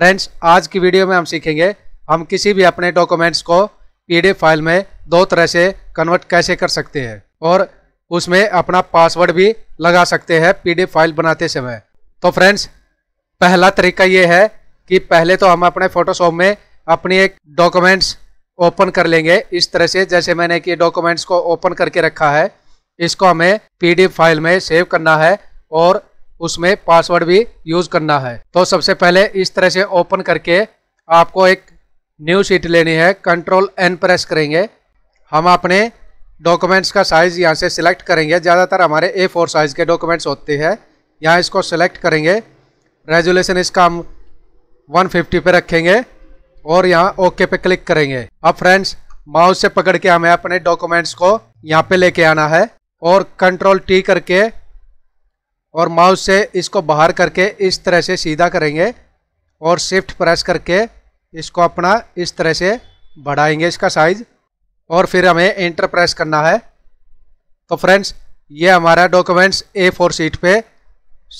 friends आज की video में हम सीखेंगे हम किसी भी अपने डॉक्यूमेंट्स को पीडीएफ फाइल में दो तरह से कन्वर्ट कैसे कर सकते हैं और उसमें अपना पासवर्ड भी लगा सकते हैं पीडीएफ फाइल बनाते समय तो फ्रेंड्स पहला तरीका ये है कि पहले तो हम अपने फोटोशॉप में अपनी एक डॉक्यूमेंट्स ओपन कर लेंगे इस तरह से जैसे मैंने कि डॉक्यूमेंट्स को ओपन करके रखा है इसको हमें पी फाइल में सेव करना है और उसमें पासवर्ड भी यूज करना है तो सबसे पहले इस तरह से ओपन करके आपको एक न्यू शीट लेनी है कंट्रोल एन प्रेस करेंगे हम अपने डॉक्यूमेंट्स का साइज़ यहाँ से सिलेक्ट करेंगे ज़्यादातर हमारे ए फोर साइज़ के डॉक्यूमेंट्स होते हैं यहाँ इसको सिलेक्ट करेंगे रेजुलेशन इसका हम 150 पे रखेंगे और यहाँ ओके पे क्लिक करेंगे अब फ्रेंड्स माउस से पकड़ के हमें अपने डॉक्यूमेंट्स को यहाँ पे लेके आना है और कंट्रोल टी करके और माउस से इसको बाहर करके इस तरह से सीधा करेंगे और शिफ्ट प्रेस करके इसको अपना इस तरह से बढ़ाएंगे इसका साइज़ और फिर हमें एंटर प्रेस करना है तो फ्रेंड्स ये हमारा डॉक्यूमेंट्स ए फोर सीट पे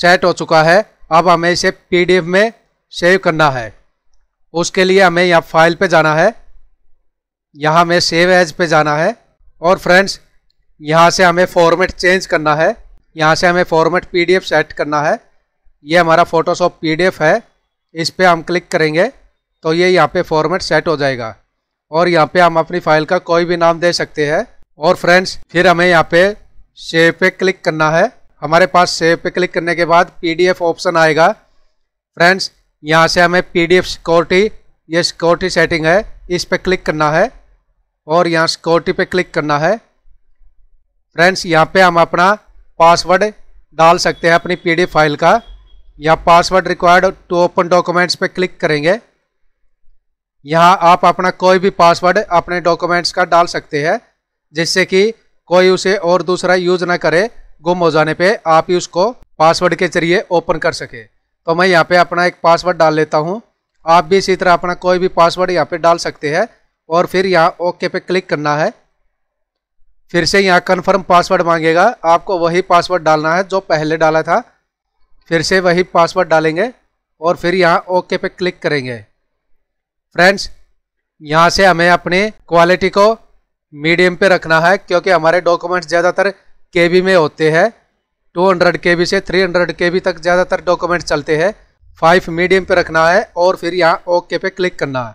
सेट हो चुका है अब हमें इसे पीडीएफ में सेव करना है उसके लिए हमें यहाँ फाइल पे जाना है यहाँ हमें सेव एज पे जाना है और फ्रेंड्स यहाँ से हमें फॉर्मेट चेंज करना है यहाँ से हमें फॉर्मेट पीडीएफ सेट करना है ये हमारा फोटोशॉप पीडीएफ है इस पर हम क्लिक करेंगे तो ये यहाँ पे फॉर्मेट सेट हो जाएगा और यहाँ पे हम अपनी फाइल का कोई भी नाम दे सकते हैं और फ्रेंड्स फिर हमें यहाँ पे सेव पे क्लिक करना है हमारे पास सेव पे क्लिक करने के बाद पी ऑप्शन आएगा फ्रेंड्स यहाँ से हमें पीडीएफ सिक्योरिटी ये सिक्योरिटी सेटिंग है इस पर क्लिक करना है और यहाँ सिक्योरिटी पे क्लिक करना है फ्रेंड्स यहाँ पे हम अपना पासवर्ड डाल सकते हैं अपनी पी फाइल का या password required to open documents पे क्लिक करेंगे यहाँ आप अपना कोई भी पासवर्ड अपने डॉक्यूमेंट्स का डाल सकते हैं जिससे कि कोई उसे और दूसरा यूज़ ना करे गुम हो जाने पे आप ही उसको पासवर्ड के जरिए ओपन कर सके तो मैं यहाँ पे अपना एक पासवर्ड डाल लेता हूँ आप भी इसी तरह अपना कोई भी पासवर्ड यहाँ पे डाल सकते हैं और फिर यहाँ ओके पे क्लिक करना है फिर से यहाँ कन्फर्म पासवर्ड मांगेगा आपको वही पासवर्ड डालना है जो पहले डाला था फिर से वही पासवर्ड डालेंगे और फिर यहाँ ओके पे क्लिक करेंगे फ्रेंड्स यहाँ से हमें अपने क्वालिटी को मीडियम पे रखना है क्योंकि हमारे डॉक्यूमेंट्स ज़्यादातर के में होते हैं 200 के से 300 के तक ज़्यादातर डॉक्यूमेंट्स चलते हैं फाइव मीडियम पे रखना है और फिर यहाँ ओके पे क्लिक करना है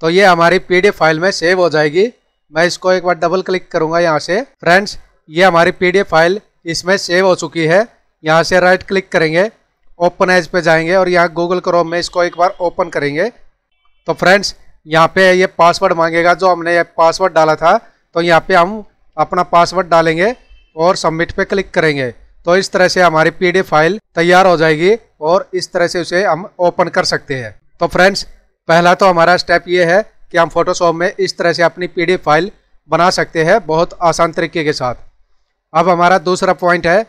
तो ये हमारी एफ फाइल में सेव हो जाएगी मैं इसको एक बार डबल क्लिक करूंगा यहाँ से फ्रेंड्स ये हमारी पीडीएफ फाइल इसमें सेव हो चुकी है यहाँ से राइट क्लिक करेंगे ओपन एज पे जाएंगे और यहाँ गूगल क्रोम में इसको एक बार ओपन करेंगे तो फ्रेंड्स यहाँ पे ये पासवर्ड मांगेगा जो हमने ये पासवर्ड डाला था तो यहाँ पे हम अपना पासवर्ड डालेंगे और सबमिट पे क्लिक करेंगे तो इस तरह से हमारी पी फाइल तैयार हो जाएगी और इस तरह से उसे हम ओपन कर सकते हैं तो फ्रेंड्स पहला तो हमारा स्टेप ये है कि हम फोटोशॉप में इस तरह से अपनी पी फाइल बना सकते हैं बहुत आसान तरीके के साथ अब हमारा दूसरा पॉइंट है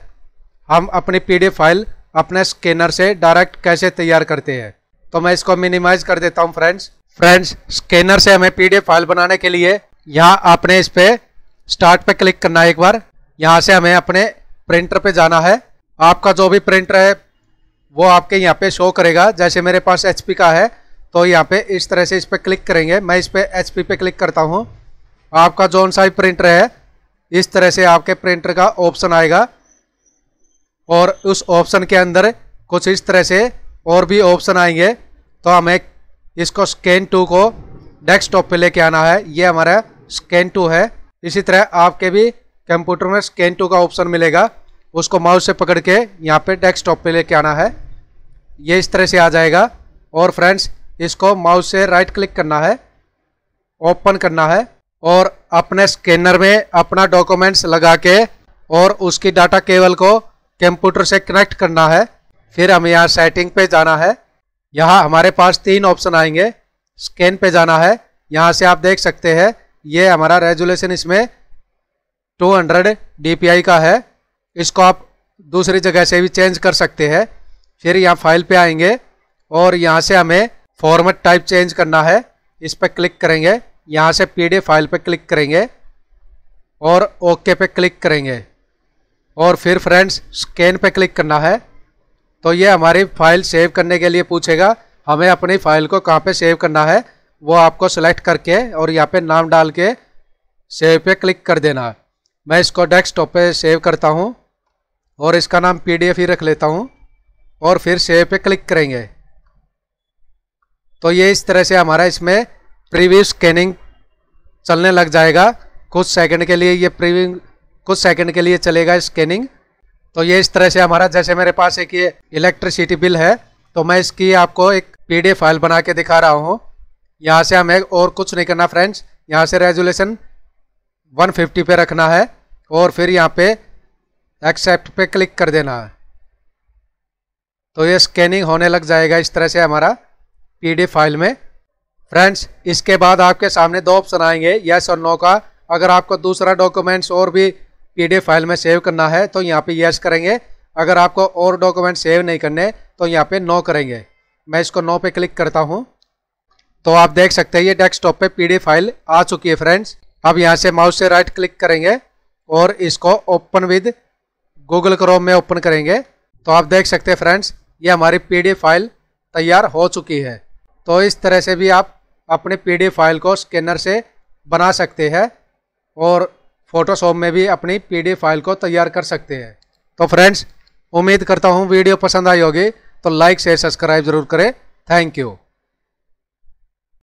हम अपनी पी फाइल अपने स्कैनर से डायरेक्ट कैसे तैयार करते हैं तो मैं इसको मिनिमाइज कर देता हूँ फ्रेंड्स फ्रेंड्स स्कैनर से हमें पी फाइल बनाने के लिए यहाँ आपने इस पर स्टार्ट पे क्लिक करना है एक बार यहाँ से हमें अपने प्रिंटर पे जाना है आपका जो भी प्रिंटर है वो आपके यहाँ पे शो करेगा जैसे मेरे पास एच का है तो यहाँ पे इस तरह से इस पर क्लिक करेंगे मैं इस पर एच पे क्लिक करता हूँ आपका जोन सा प्रिंटर है इस तरह से आपके प्रिंटर का ऑप्शन आएगा और उस ऑप्शन के अंदर कुछ इस तरह से और भी ऑप्शन आएंगे तो हमें इसको स्कैन टू को डेस्कटॉप पे लेके आना है ये हमारा स्कैन टू है इसी तरह आपके भी कंप्यूटर में स्कैन टू का ऑप्शन मिलेगा उसको माउस से पकड़ के यहाँ पे डेस्कटॉप पे लेके आना है ये इस तरह से आ जाएगा और फ्रेंड्स इसको माउस से राइट क्लिक करना है ओपन करना है और अपने स्कैनर में अपना डॉक्यूमेंट्स लगा के और उसकी डाटा केबल को कंप्यूटर से कनेक्ट करना है फिर हमें यहाँ सेटिंग पे जाना है यहाँ हमारे पास तीन ऑप्शन आएंगे स्कैन पे जाना है यहाँ से आप देख सकते हैं ये हमारा रेजुलेशन इसमें 200 dpi का है इसको आप दूसरी जगह से भी चेंज कर सकते हैं फिर यहाँ फाइल पे आएंगे और यहाँ से हमें फॉर्मेट टाइप चेंज करना है इस पर क्लिक करेंगे यहाँ से पी फाइल पर क्लिक करेंगे और ओके पे क्लिक करेंगे और फिर फ्रेंड्स स्कैन पे क्लिक करना है तो ये हमारी फाइल सेव करने के लिए पूछेगा हमें अपनी फाइल को कहाँ पे सेव करना है वो आपको सेलेक्ट करके और यहाँ पे नाम डाल के सेव पे क्लिक कर देना है मैं इसको डेस्कटॉप पे सेव करता हूँ और इसका नाम पीडीएफ ही रख लेता हूँ और फिर सेव पे क्लिक करेंगे तो ये इस तरह से हमारा इसमें प्रीव्यू स्कैनिंग चलने लग जाएगा कुछ सेकंड के लिए ये प्रीव्यू कुछ सेकंड के लिए चलेगा स्कैनिंग तो ये इस तरह से हमारा जैसे मेरे पास एक ये इलेक्ट्रिसिटी बिल है तो मैं इसकी आपको एक पीडीएफ फाइल बना के दिखा रहा हूँ यहाँ से हमें और कुछ नहीं करना फ्रेंड्स यहाँ से रेजुलेशन वन पे रखना है और फिर यहाँ पर एक्सेप्ट पे क्लिक कर देना है तो ये स्कैनिंग होने लग जाएगा इस तरह से हमारा पीडी फाइल में फ्रेंड्स इसके बाद आपके सामने दो ऑप्शन आएंगे यस और नो का अगर आपको दूसरा डॉक्यूमेंट्स और भी पी फाइल में सेव करना है तो यहाँ पे यस करेंगे अगर आपको और डॉक्यूमेंट सेव नहीं करने तो यहाँ पे नो करेंगे मैं इसको नो पे क्लिक करता हूँ तो आप देख सकते हैं ये डेस्कटॉप पे पी फाइल आ चुकी है फ्रेंड्स अब यहाँ से माउस से राइट क्लिक करेंगे और इसको ओपन विद गूगल क्रोम में ओपन करेंगे तो आप देख सकते हैं फ्रेंड्स ये हमारी पी फाइल तैयार हो चुकी है तो इस तरह से भी आप अपने पी फाइल को स्कैनर से बना सकते हैं और फोटोशॉप में भी अपनी पी फाइल को तैयार कर सकते हैं तो फ्रेंड्स उम्मीद करता हूँ वीडियो पसंद आई होगी तो लाइक शेयर सब्सक्राइब ज़रूर करें थैंक यू